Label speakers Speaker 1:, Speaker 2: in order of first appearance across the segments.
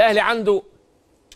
Speaker 1: الاهلي عنده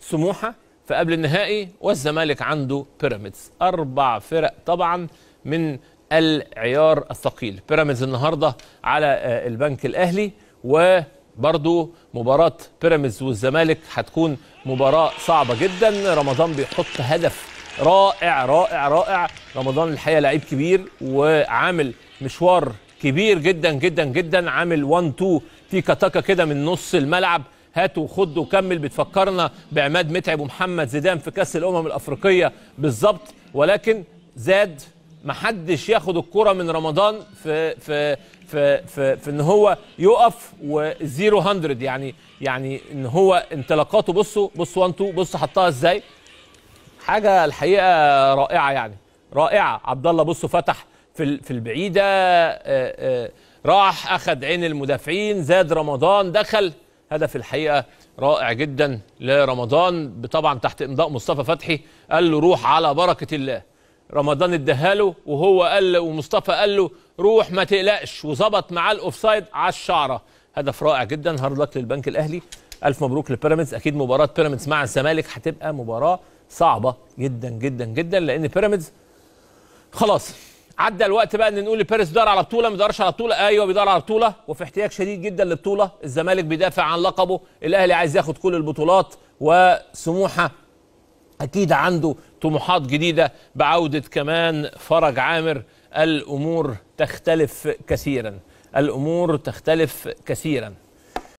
Speaker 1: سموحه فقبل النهائي والزمالك عنده بيراميدز اربع فرق طبعا من العيار الثقيل بيراميدز النهارده على آه، البنك الاهلي وبرده مباراه بيراميدز والزمالك هتكون مباراه صعبه جدا رمضان بيحط هدف رائع رائع رائع رمضان الحقيقه لعيب كبير وعامل مشوار كبير جدا جدا جدا عامل 1 2 تيكا تاكا كده من نص الملعب هات وخد وكمل بتفكرنا بعماد متعب ومحمد زيدان في كاس الامم الافريقيه بالظبط ولكن زاد محدش ياخد الكره من رمضان في في في في, في ان هو يقف وزيرو هندرد يعني يعني ان هو انطلاقاته بصوا بصوا 1 2 بصوا حطها ازاي حاجه الحقيقه رائعه يعني رائعه عبد الله بصوا فتح في في البعيده آه، آه، راح اخذ عين المدافعين زاد رمضان دخل هدف الحقيقه رائع جدا لرمضان طبعا تحت امضاء مصطفى فتحي قال له روح على بركه الله رمضان ادهاله وهو قال ومصطفى قال له روح ما تقلقش وظبط معاه الاوفسايد على الشعره هدف رائع جدا هارد لك للبنك الاهلي الف مبروك لبيراميدز اكيد مباراه بيراميدز مع الزمالك هتبقى مباراه صعبه جدا جدا جدا لان بيراميدز خلاص عدى الوقت بقى ان نقول لبيريز بيدور على بطوله ما بيدورش على بطوله ايوه بيدور على بطوله وفي احتياج شديد جدا للبطوله الزمالك بيدافع عن لقبه الاهلي عايز ياخد كل البطولات وسموحه اكيد عنده طموحات جديده بعوده كمان فرج عامر الامور تختلف كثيرا الامور تختلف كثيرا